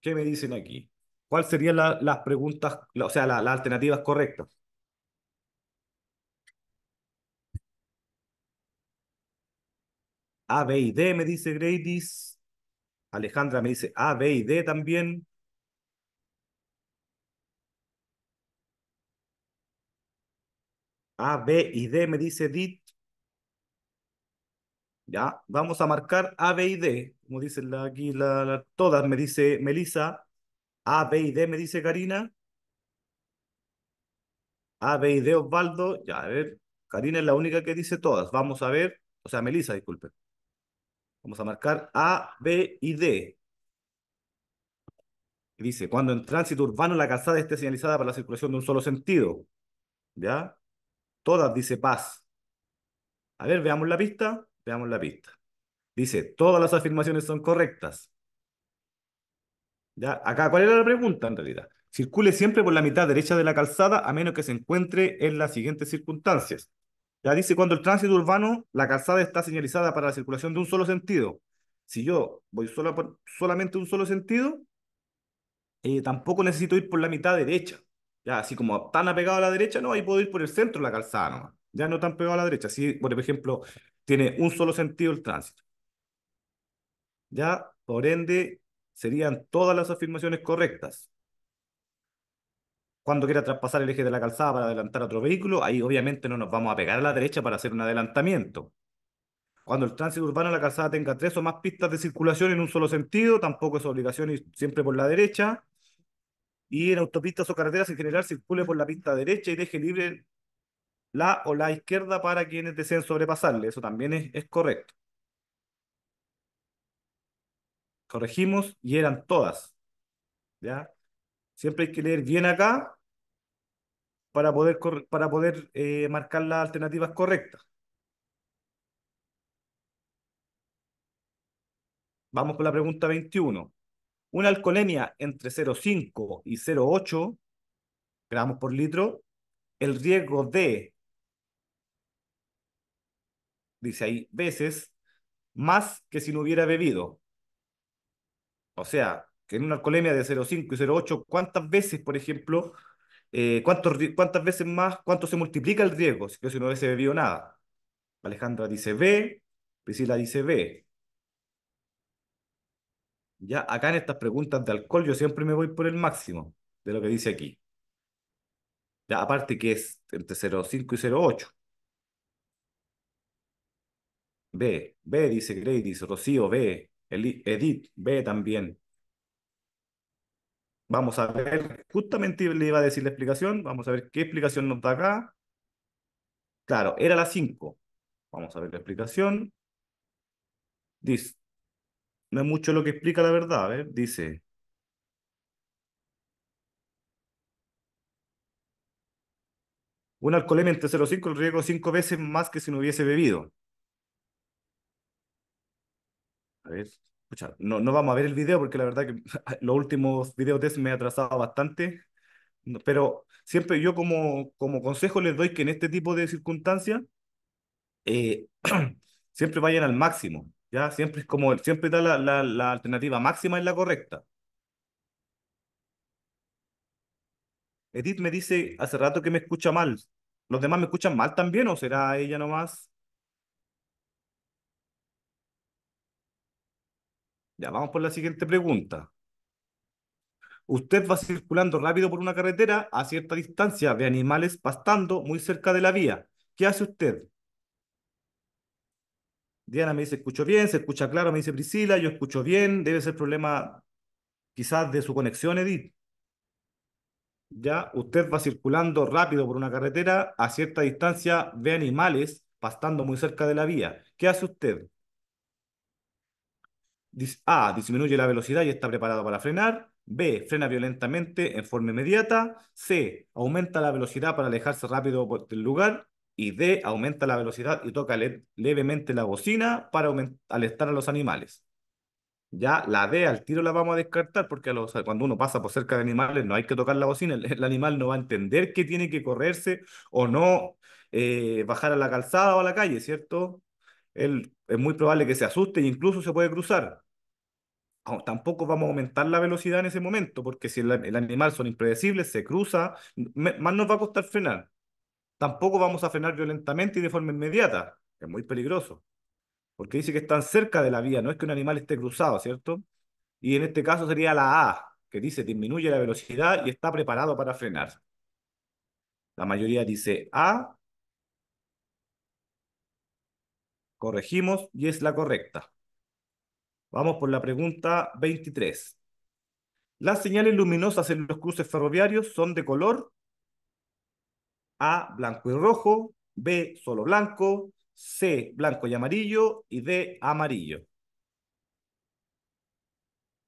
¿Qué me dicen aquí? ¿Cuáles serían las preguntas, o sea, las alternativas correctas? A, B y D, me dice Gradis. Alejandra me dice A, B y D también. A, B y D, me dice Dit. ¿ya? Vamos a marcar A, B y D, como dice la, aquí todas, me dice Melissa, A, B y D me dice Karina, A, B y D Osvaldo, ya, a ver, Karina es la única que dice todas, vamos a ver, o sea, Melissa, disculpe. Vamos a marcar A, B y D. dice, cuando en tránsito urbano la calzada esté señalizada para la circulación de un solo sentido, ¿ya? Todas dice paz. A ver, veamos la pista. Veamos la pista. Dice, todas las afirmaciones son correctas. ¿Ya? Acá, ¿cuál era la pregunta en realidad? Circule siempre por la mitad derecha de la calzada a menos que se encuentre en las siguientes circunstancias. Ya dice, cuando el tránsito urbano, la calzada está señalizada para la circulación de un solo sentido. Si yo voy por, solamente un solo sentido, eh, tampoco necesito ir por la mitad derecha. Ya, así como tan apegado a la derecha, no, ahí puedo ir por el centro de la calzada nomás. Ya no tan pegado a la derecha. Si, por ejemplo, tiene un solo sentido el tránsito. Ya, por ende, serían todas las afirmaciones correctas. Cuando quiera traspasar el eje de la calzada para adelantar a otro vehículo, ahí obviamente no nos vamos a pegar a la derecha para hacer un adelantamiento. Cuando el tránsito urbano en la calzada tenga tres o más pistas de circulación en un solo sentido, tampoco es obligación ir siempre por la derecha. Y en autopistas o carreteras en general circule por la pista derecha y deje libre la o la izquierda para quienes deseen sobrepasarle. Eso también es, correcto. Corregimos y eran todas. ¿Ya? Siempre hay que leer bien acá para poder, para poder eh, marcar las alternativas correctas. Vamos con la pregunta 21. Una alcoholemia entre 0,5 y 0,8 gramos por litro, el riesgo de dice ahí, veces más que si no hubiera bebido. O sea, que en una alcoholemia de 0,5 y 0,8, ¿cuántas veces, por ejemplo, eh, cuántas veces más, cuánto se multiplica el riesgo si, si no hubiese bebido nada? Alejandra dice B, Priscila dice B. Ya acá en estas preguntas de alcohol yo siempre me voy por el máximo de lo que dice aquí. Ya, aparte que es entre 0,5 y 0,8. B, B dice dice, Rocío, B Edith, B también. Vamos a ver, justamente le iba a decir la explicación, vamos a ver qué explicación nos da acá. Claro, era la 5. Vamos a ver la explicación. Dice, no es mucho lo que explica la verdad, a ver, dice, Un alcoholemia entre 0,5 el riesgo cinco veces más que si no hubiese bebido. escuchar no, no vamos a ver el video porque la verdad que los últimos videos test me he atrasado bastante, pero siempre yo como, como consejo les doy que en este tipo de circunstancias eh, siempre vayan al máximo, ¿ya? Siempre es como, siempre está la, la alternativa máxima es la correcta. Edith me dice hace rato que me escucha mal. ¿Los demás me escuchan mal también o será ella nomás? Ya, vamos por la siguiente pregunta. Usted va circulando rápido por una carretera a cierta distancia de animales pastando muy cerca de la vía. ¿Qué hace usted? Diana me dice, escucho bien, se escucha claro, me dice Priscila, yo escucho bien, debe ser problema quizás de su conexión, Edith. Ya, usted va circulando rápido por una carretera a cierta distancia, ve animales pastando muy cerca de la vía. ¿Qué hace usted? A. Disminuye la velocidad y está preparado para frenar. B. Frena violentamente en forma inmediata. C. Aumenta la velocidad para alejarse rápido del lugar. Y D. Aumenta la velocidad y toca levemente la bocina para alertar a los animales. Ya la D al tiro la vamos a descartar porque cuando uno pasa por cerca de animales no hay que tocar la bocina, el, animal no va a entender que tiene que correrse o no eh, bajar a la calzada o a la calle, ¿cierto? El es muy probable que se asuste e incluso se puede cruzar. Tampoco vamos a aumentar la velocidad en ese momento, porque si el, animal son impredecibles, se cruza, más nos va a costar frenar. Tampoco vamos a frenar violentamente y de forma inmediata, es muy peligroso, porque dice que están cerca de la vía, no es que un animal esté cruzado, ¿cierto? Y en este caso sería la A, que dice disminuye la velocidad y está preparado para frenar. La mayoría dice A, Corregimos y es la correcta. Vamos por la pregunta 23. Las señales luminosas en los cruces ferroviarios son de color A, blanco y rojo, B, solo blanco, C, blanco y amarillo y D, amarillo.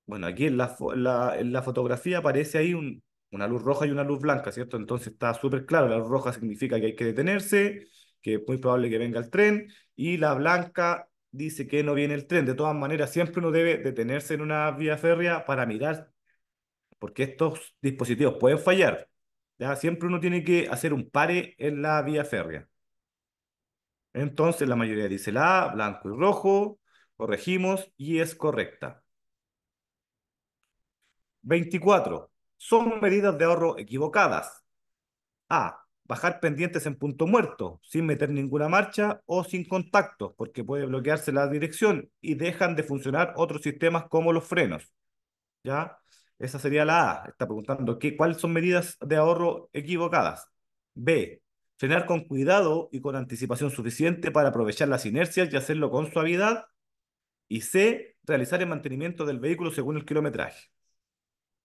Bueno, aquí en la, en la fotografía aparece ahí una luz roja y una luz blanca, ¿cierto? Entonces está súper claro, la luz roja significa que hay que detenerse, que es muy probable que venga el tren, y la blanca dice que no viene el tren. De todas maneras, siempre uno debe detenerse en una vía férrea para mirar, porque estos dispositivos pueden fallar. ¿ya? Siempre uno tiene que hacer un pare en la vía férrea. Entonces, la mayoría dice la A, blanco y rojo, corregimos y es correcta. 24. Son medidas de ahorro equivocadas. A bajar pendientes en punto muerto, sin meter ninguna marcha o sin contacto porque puede bloquearse la dirección y dejan de funcionar otros sistemas como los frenos. ¿Ya? Esa sería la A. Está preguntando qué, cuáles son medidas de ahorro equivocadas. B. Frenar con cuidado y con anticipación suficiente para aprovechar las inercias y hacerlo con suavidad. Y C. Realizar el mantenimiento del vehículo según el kilometraje.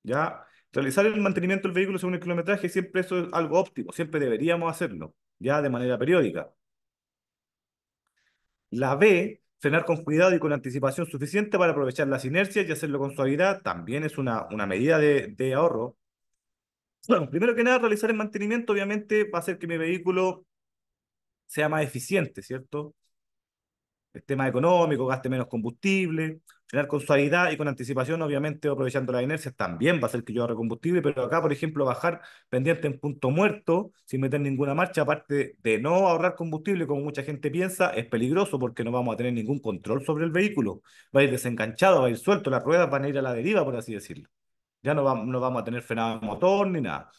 ¿Ya? Realizar el mantenimiento del vehículo según el kilometraje, siempre eso es algo óptimo, siempre deberíamos hacerlo, ya de manera periódica. La B, frenar con cuidado y con anticipación suficiente para aprovechar las inercias y hacerlo con suavidad, también es una, una medida de, de ahorro. Bueno, primero que nada, realizar el mantenimiento obviamente va a hacer que mi vehículo sea más eficiente, ¿cierto? el tema económico, gaste menos combustible, frenar con suavidad y con anticipación, obviamente aprovechando las inercias, también va a ser que yo ahorre combustible, pero acá, por ejemplo, bajar pendiente en punto muerto sin meter ninguna marcha, aparte de no ahorrar combustible, como mucha gente piensa, es peligroso porque no vamos a tener ningún control sobre el vehículo. Va a ir desenganchado, va a ir suelto, las ruedas van a ir a la deriva, por así decirlo. Ya no, no vamos a tener frenado de motor ni nada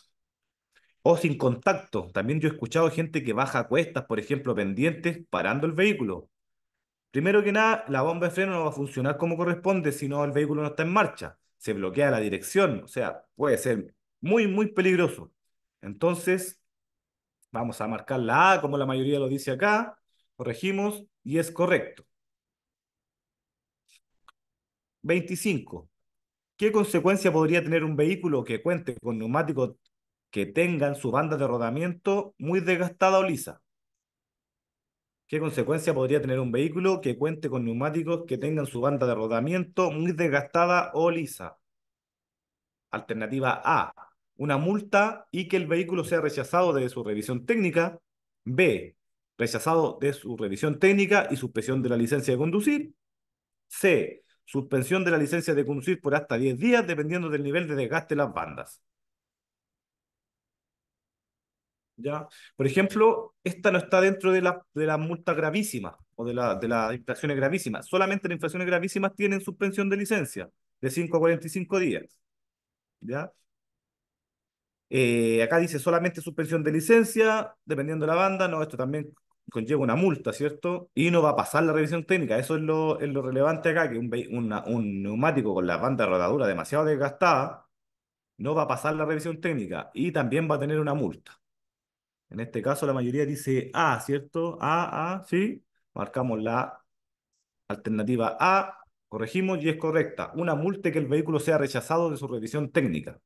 o sin contacto. También yo he escuchado gente que baja cuestas, por ejemplo, pendientes, parando el vehículo. Primero que nada, la bomba de freno no va a funcionar como corresponde si no el vehículo no está en marcha. Se bloquea la dirección, o sea, puede ser muy, muy peligroso. Entonces, vamos a marcar la A como la mayoría lo dice acá, corregimos y es correcto. 25. ¿Qué consecuencia podría tener un vehículo que cuente con neumáticos que tengan su banda de rodamiento muy desgastada o lisa? ¿Qué consecuencia podría tener un vehículo que cuente con neumáticos que tengan su banda de rodamiento muy desgastada o lisa? Alternativa A, una multa y que el vehículo sea rechazado de su revisión técnica. B, rechazado de su revisión técnica y suspensión de la licencia de conducir. C, suspensión de la licencia de conducir por hasta 10 días dependiendo del nivel de desgaste de las bandas. Por ejemplo, esta no está dentro de las de la multa gravísima o de, la, de las infracciones gravísimas. Solamente las infracciones gravísimas tienen suspensión de licencia de 5 a 45 días. Eh, acá dice solamente suspensión de licencia, dependiendo de la banda, no, esto también conlleva una multa, ¿cierto? Y no va a pasar la revisión técnica, eso es lo, relevante acá, que un, un neumático con la banda de rodadura demasiado desgastada no va a pasar la revisión técnica y también va a tener una multa. En este caso la mayoría dice A, ¿cierto? A, A, sí. Marcamos la alternativa A, corregimos y es correcta. Una multa que el vehículo sea rechazado de su revisión técnica.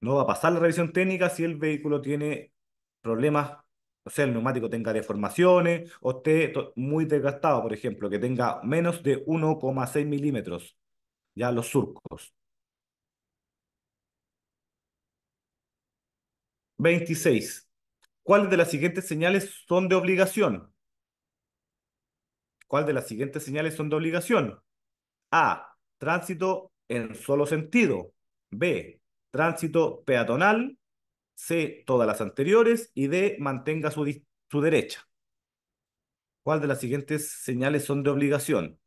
No va a pasar la revisión técnica si el vehículo tiene problemas, o sea, el neumático tenga deformaciones o esté muy desgastado, por ejemplo, que tenga menos de 1,6 milímetros ya los surcos. 26. ¿Cuáles de las siguientes señales son de obligación? ¿Cuál de las siguientes señales son de obligación? A. Tránsito en solo sentido. B. Tránsito peatonal. C. Todas las anteriores. Y D. Mantenga su, su derecha. ¿Cuál de las siguientes señales son de obligación?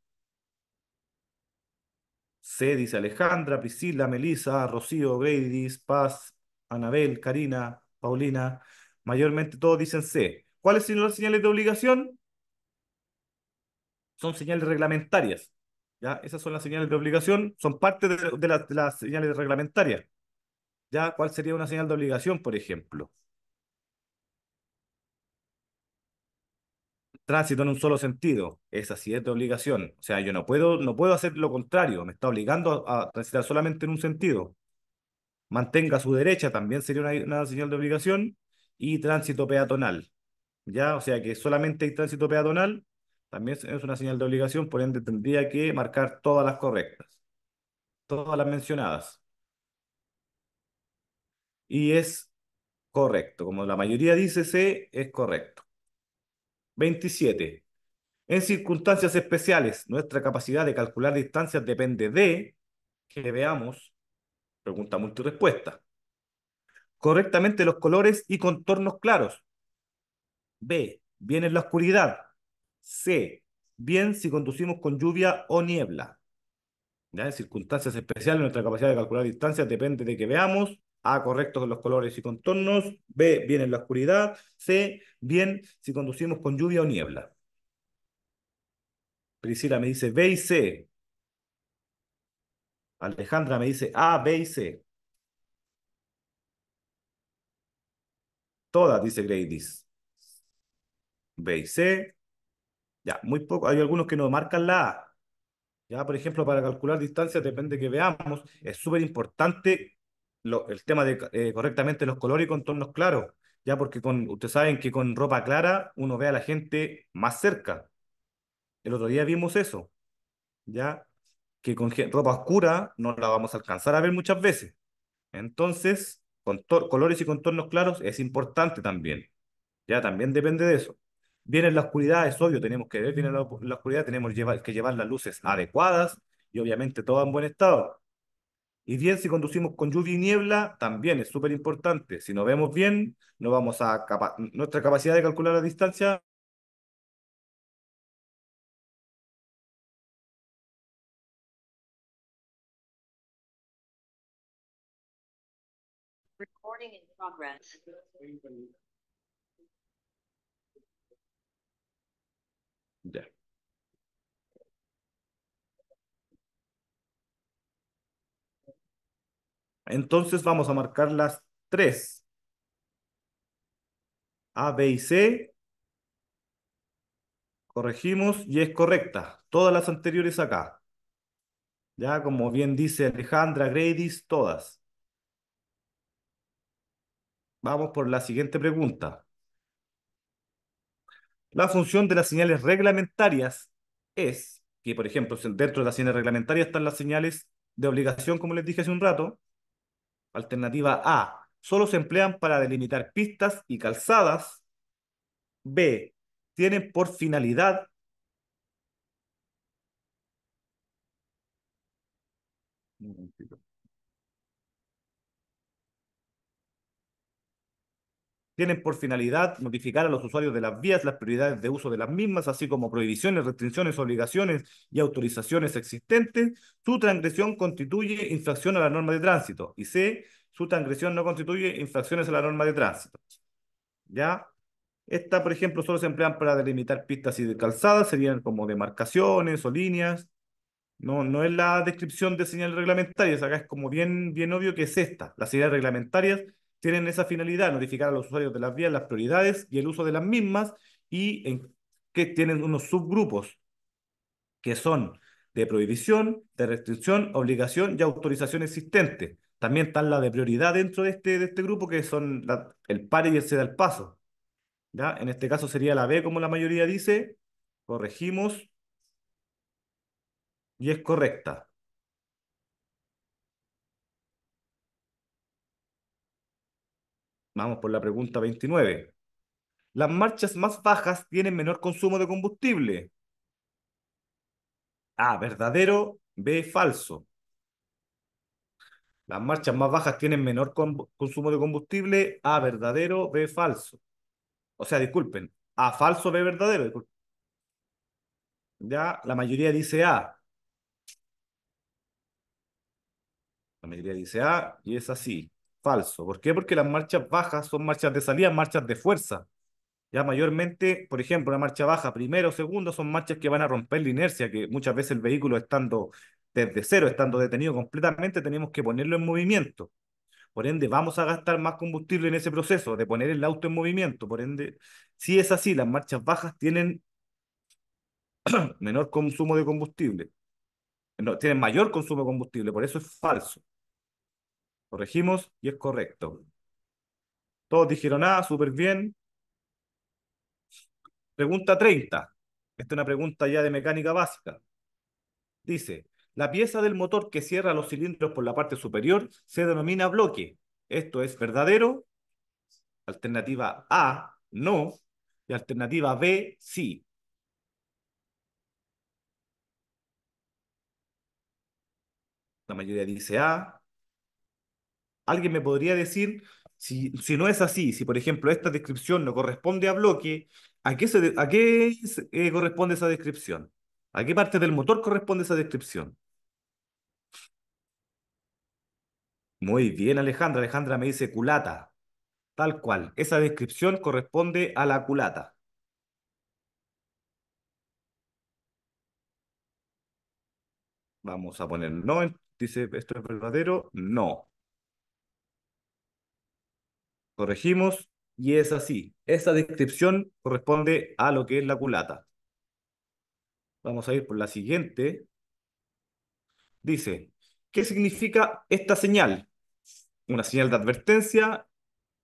C, dice Alejandra, Priscila, Melisa, Rocío, Gladys, Paz, Anabel, Karina, Paulina, mayormente todos dicen C. ¿Cuáles son las señales de obligación? Son señales reglamentarias. ¿ya? Esas son las señales de obligación, son parte de, las señales reglamentarias. ¿ya? ¿Cuál sería una señal de obligación, por ejemplo? Tránsito en un solo sentido, esa sí es de obligación. O sea, yo no puedo, no puedo hacer lo contrario, me está obligando a, a transitar solamente en un sentido mantenga su derecha, también sería una, señal de obligación, y tránsito peatonal. ¿Ya? O sea que solamente hay tránsito peatonal, también es una señal de obligación, por ende tendría que marcar todas las correctas, todas las mencionadas. Y es correcto, como la mayoría dice C, es correcto. 27. En circunstancias especiales, nuestra capacidad de calcular distancias depende de, que veamos, Pregunta multirespuesta. Correctamente los colores y contornos claros. B. Bien en la oscuridad. C. Bien si conducimos con lluvia o niebla. En circunstancias especiales, nuestra capacidad de calcular distancias depende de que veamos. A. Correctos los colores y contornos. B. Bien en la oscuridad. C. Bien si conducimos con lluvia o niebla. Priscila me dice B y C. Alejandra me dice A, B y C. Todas, dice Gladys. B y C. Ya, muy poco. Hay algunos que no marcan la A. Ya, por ejemplo, para calcular distancia, depende que veamos. Es súper importante el tema de eh, correctamente los colores y contornos claros. Ya, porque con, ustedes saben que con ropa clara uno ve a la gente más cerca. El otro día vimos eso. Ya, que con ropa oscura no la vamos a alcanzar a ver muchas veces. Entonces, colores y contornos claros es importante también. Ya también depende de eso. Viene la oscuridad, es obvio, tenemos que ver bien la, oscuridad, tenemos que llevar las luces adecuadas y obviamente todo en buen estado. Y bien, si conducimos con lluvia y niebla, también es súper importante. Si no vemos bien, no vamos a nuestra capacidad de calcular la distancia Entonces vamos a marcar las tres. A, B y C. Corregimos y es correcta. Todas las anteriores acá. Ya, como bien dice Alejandra, Gradis, todas. Vamos por la siguiente pregunta. La función de las señales reglamentarias es que, por ejemplo, dentro de las señales reglamentarias están las señales de obligación, como les dije hace un rato. Alternativa A, solo se emplean para delimitar pistas y calzadas. B, tienen por finalidad tienen por finalidad notificar a los usuarios de las vías las prioridades de uso de las mismas, así como prohibiciones, restricciones, obligaciones y autorizaciones existentes, su transgresión constituye infracción a la norma de tránsito. Y C, su transgresión no constituye infracciones a la norma de tránsito. ¿Ya? Esta, por ejemplo, solo se emplean para delimitar pistas y de calzadas, serían como demarcaciones o líneas. No, no es la descripción de señales reglamentarias, acá es como bien, bien obvio que es esta. Las señales reglamentarias tienen esa finalidad, notificar a los usuarios de las vías las prioridades y el uso de las mismas y que tienen unos subgrupos que son de prohibición, de restricción, obligación y autorización existente. También están las de prioridad dentro de este, de este grupo, que son el par y el da al paso. En este caso sería la B, como la mayoría dice. Corregimos. Y es correcta. Vamos por la pregunta 29. Las marchas más bajas tienen menor consumo de combustible. A, verdadero, B, falso. Las marchas más bajas tienen menor consumo de combustible. A, verdadero, B, falso. O sea, disculpen. A, falso, B, verdadero. Ya, la mayoría dice A. La mayoría dice A y es así. Falso. ¿Por qué? Porque las marchas bajas son marchas de salida, marchas de fuerza. Ya mayormente, por ejemplo, la marcha baja, primero o segundo, son marchas que van a romper la inercia, que muchas veces el vehículo estando desde cero, estando detenido completamente, tenemos que ponerlo en movimiento. Por ende, vamos a gastar más combustible en ese proceso de poner el auto en movimiento. Por ende, si es así, las marchas bajas tienen menor consumo de combustible. No, tienen mayor consumo de combustible, por eso es falso. Corregimos y es correcto. Todos dijeron, A, ah, súper bien. Pregunta 30. Esta es una pregunta ya de mecánica básica. Dice, la pieza del motor que cierra los cilindros por la parte superior se denomina bloque. Esto es verdadero. Alternativa A, no. Y alternativa B, sí. La mayoría dice A, alguien me podría decir, si, si no es así, si por ejemplo esta descripción no corresponde a bloque, ¿a qué, eh, corresponde esa descripción? ¿A qué parte del motor corresponde esa descripción? Muy bien, Alejandra. Alejandra me dice culata. Tal cual. Esa descripción corresponde a la culata. Vamos a poner no. Dice, ¿esto es verdadero? No. Corregimos y es así. Esa descripción corresponde a lo que es la culata. Vamos a ir por la siguiente. Dice, ¿qué significa esta señal? Una señal de advertencia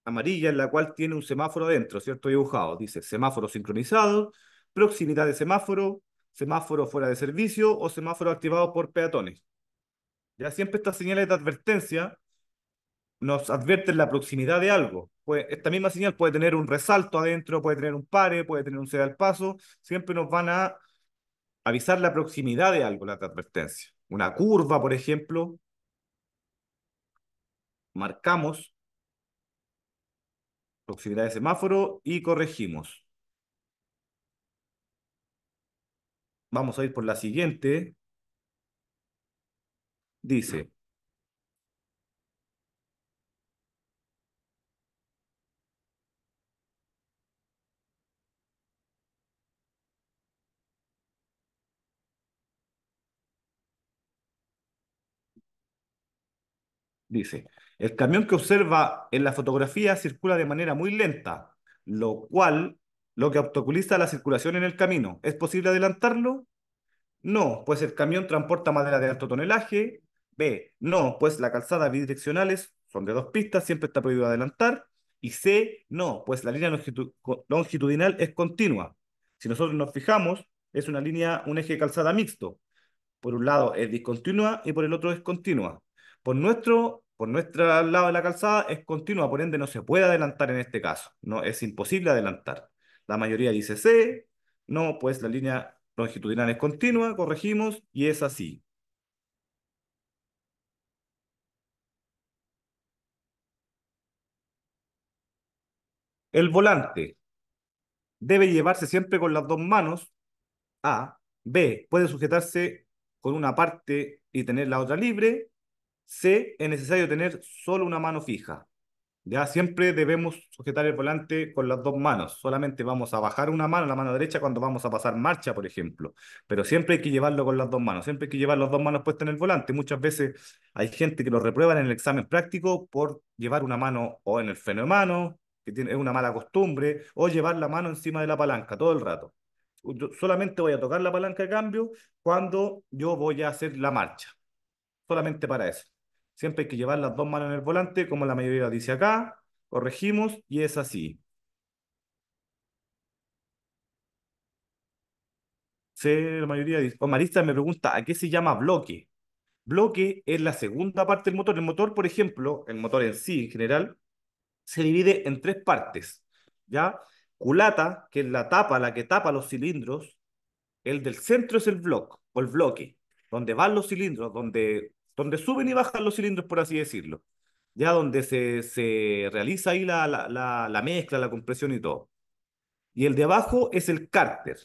amarilla en la cual tiene un semáforo adentro, ¿cierto? Dibujado. Dice semáforo sincronizado, proximidad de semáforo, semáforo fuera de servicio o semáforo activado por peatones. Ya siempre estas señales de advertencia nos advierten la proximidad de algo. Pues esta misma señal puede tener un resalto adentro, puede tener un pare, puede tener un ceda al paso, siempre nos van a avisar la proximidad de algo, la advertencia. Una curva, por ejemplo, marcamos proximidad de semáforo y corregimos. Vamos a ir por la siguiente. Dice, Dice, el camión que observa en la fotografía circula de manera muy lenta, lo cual lo que obstaculiza la circulación en el camino. ¿Es posible adelantarlo? No, pues el camión transporta madera de alto tonelaje. B, no, pues la calzada bidireccionales son de dos pistas, siempre está prohibido adelantar. Y C, no, pues la línea longitudinal es continua. Si nosotros nos fijamos, es una línea, un eje calzada mixto. Por un lado es discontinua y por el otro es continua. Por nuestro por nuestro lado de la calzada es continua, por ende no se puede adelantar en este caso, no es imposible adelantar. La mayoría dice C, no, pues la línea longitudinal es continua, corregimos y es así. El volante debe llevarse siempre con las dos manos, A. B. Puede sujetarse con una parte y tener la otra libre, C, es necesario tener solo una mano fija. Ya siempre debemos sujetar el volante con las dos manos. Solamente vamos a bajar una mano, la mano derecha, cuando vamos a pasar marcha, por ejemplo. Pero siempre hay que llevarlo con las dos manos. Siempre hay que llevar las dos manos puestas en el volante. Muchas veces hay gente que lo reprueba en el examen práctico por llevar una mano o en el freno de mano, que es una mala costumbre, o llevar la mano encima de la palanca todo el rato. solamente voy a tocar la palanca de cambio cuando yo voy a hacer la marcha. Solamente para eso. Siempre hay que llevar las dos manos en el volante, como la mayoría dice acá. Corregimos y es así. Sí, la mayoría dice. O Marista me pregunta, ¿a qué se llama bloque? Bloque es la segunda parte del motor. El motor, por ejemplo, el motor en sí, en general, se divide en tres partes. ¿Ya? Culata, que es la tapa, la que tapa los cilindros. El del centro es el bloque, o el bloque, donde van los cilindros, donde donde suben y bajan los cilindros, por así decirlo, ya donde se, realiza ahí la, la, mezcla, la compresión y todo. Y el de abajo es el cárter,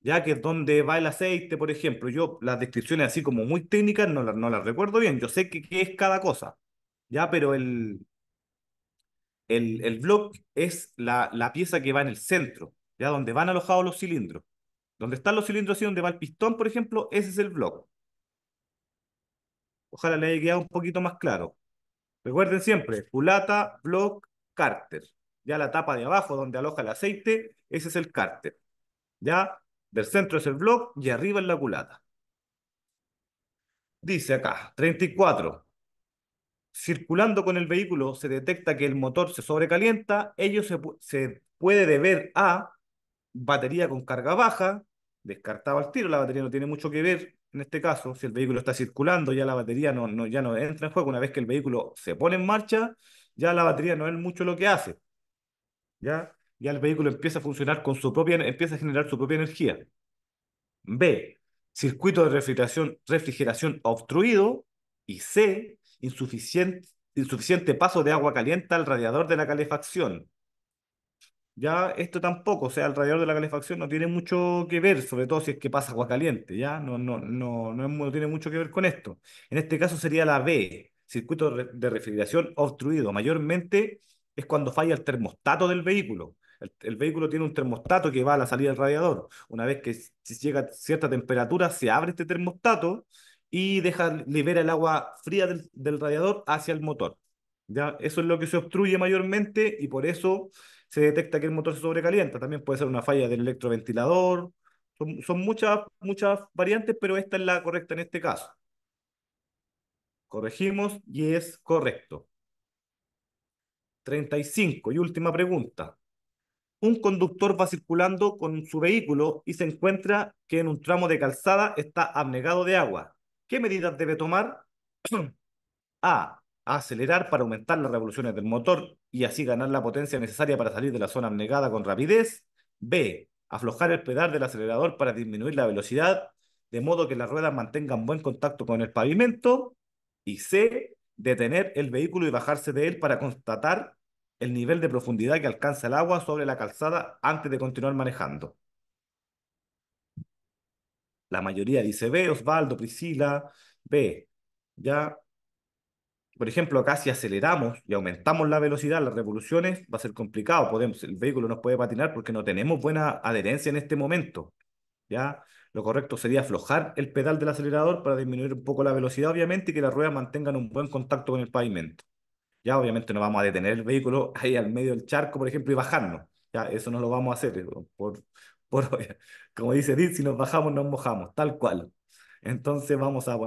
ya que es donde va el aceite, por ejemplo. Yo las descripciones así como muy técnicas no, no las recuerdo bien, yo sé qué es cada cosa, ya, pero el, el, block es la, la pieza que va en el centro, ya donde van alojados los cilindros. Donde están los cilindros y donde va el pistón, por ejemplo, ese es el block. Ojalá le haya quedado un poquito más claro. Recuerden siempre, culata, block, cárter. Ya la tapa de abajo donde aloja el aceite, ese es el cárter. Ya, del centro es el block y arriba es la culata. Dice acá, 34. Circulando con el vehículo se detecta que el motor se sobrecalienta, ello se, se puede deber a batería con carga baja, descartaba el tiro, la batería no tiene mucho que ver, en este caso, si el vehículo está circulando, ya la batería no, ya no entra en juego. Una vez que el vehículo se pone en marcha, ya la batería no es mucho lo que hace. ¿Ya? Ya el vehículo empieza a funcionar con su propia, empieza a generar su propia energía. B. Circuito de refrigeración, refrigeración obstruido. Y C. Insuficiente, insuficiente paso de agua caliente al radiador de la calefacción ya esto tampoco, o sea, el radiador de la calefacción no tiene mucho que ver, sobre todo si es que pasa agua caliente, ya no, no, no, no, tiene mucho que ver con esto. En este caso sería la B, circuito de refrigeración obstruido. Mayormente es cuando falla el termostato del vehículo. El, vehículo tiene un termostato que va a la salida del radiador. Una vez que llega a cierta temperatura, se abre este termostato y deja, libera el agua fría del, del radiador hacia el motor. ¿ya? Eso es lo que se obstruye mayormente y por eso se detecta que el motor se sobrecalienta. También puede ser una falla del electroventilador. Son, muchas, muchas variantes, pero esta es la correcta en este caso. Corregimos y es correcto. 35. Y última pregunta. Un conductor va circulando con su vehículo y se encuentra que en un tramo de calzada está abnegado de agua. ¿Qué medidas debe tomar? A a acelerar para aumentar las revoluciones del motor y así ganar la potencia necesaria para salir de la zona abnegada con rapidez. B. Aflojar el pedal del acelerador para disminuir la velocidad, de modo que las ruedas mantengan buen contacto con el pavimento. Y C. Detener el vehículo y bajarse de él para constatar el nivel de profundidad que alcanza el agua sobre la calzada antes de continuar manejando. La mayoría dice B, Osvaldo, Priscila, B. Ya, por ejemplo, acá si aceleramos y aumentamos la velocidad, las revoluciones, va a ser complicado. Podemos, el vehículo nos puede patinar porque no tenemos buena adherencia en este momento. ¿ya? Lo correcto sería aflojar el pedal del acelerador para disminuir un poco la velocidad, obviamente, y que las ruedas mantengan un buen contacto con el pavimento. Ya, obviamente, no vamos a detener el vehículo ahí al medio del charco, por ejemplo, y bajarnos. Ya, eso no lo vamos a hacer. Por, por, como dice Did, si nos bajamos, nos mojamos, tal cual. Entonces, vamos a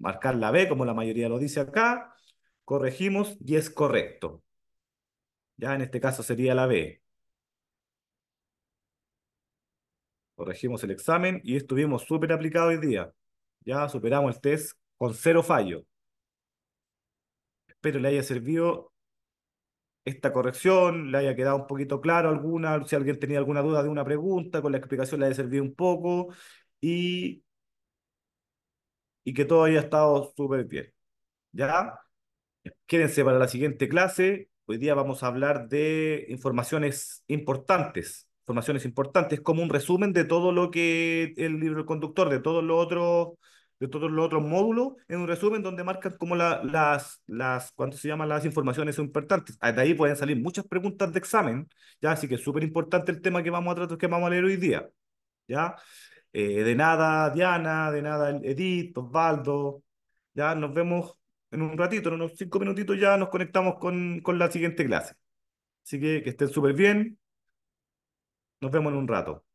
marcar la B, como la mayoría lo dice acá, corregimos y es correcto. Ya en este caso sería la B. Corregimos el examen y estuvimos súper aplicado hoy día. Ya superamos el test con cero fallo. Espero le haya servido esta corrección, le haya quedado un poquito claro alguna, si alguien tenía alguna duda de una pregunta, con la explicación le haya servido un poco y, y que todo haya estado súper bien. ¿Ya? Quédense para la siguiente clase. Hoy día vamos a hablar de informaciones importantes, informaciones importantes como un resumen de todo lo que el libro conductor, de todos los otros de todos los otros módulos, en un resumen donde marcan como las, las, ¿cuánto se llaman? Las informaciones importantes. Ah, de ahí pueden salir muchas preguntas de examen, ¿ya? Así que es súper importante el tema que vamos a tratar, que vamos a leer hoy día, ¿ya? Eh, de nada, Diana, de nada, Edith, Osvaldo, ¿ya? Nos vemos en un ratito, en unos cinco minutitos ya nos conectamos con, la siguiente clase. Así que que estén súper bien. Nos vemos en un rato.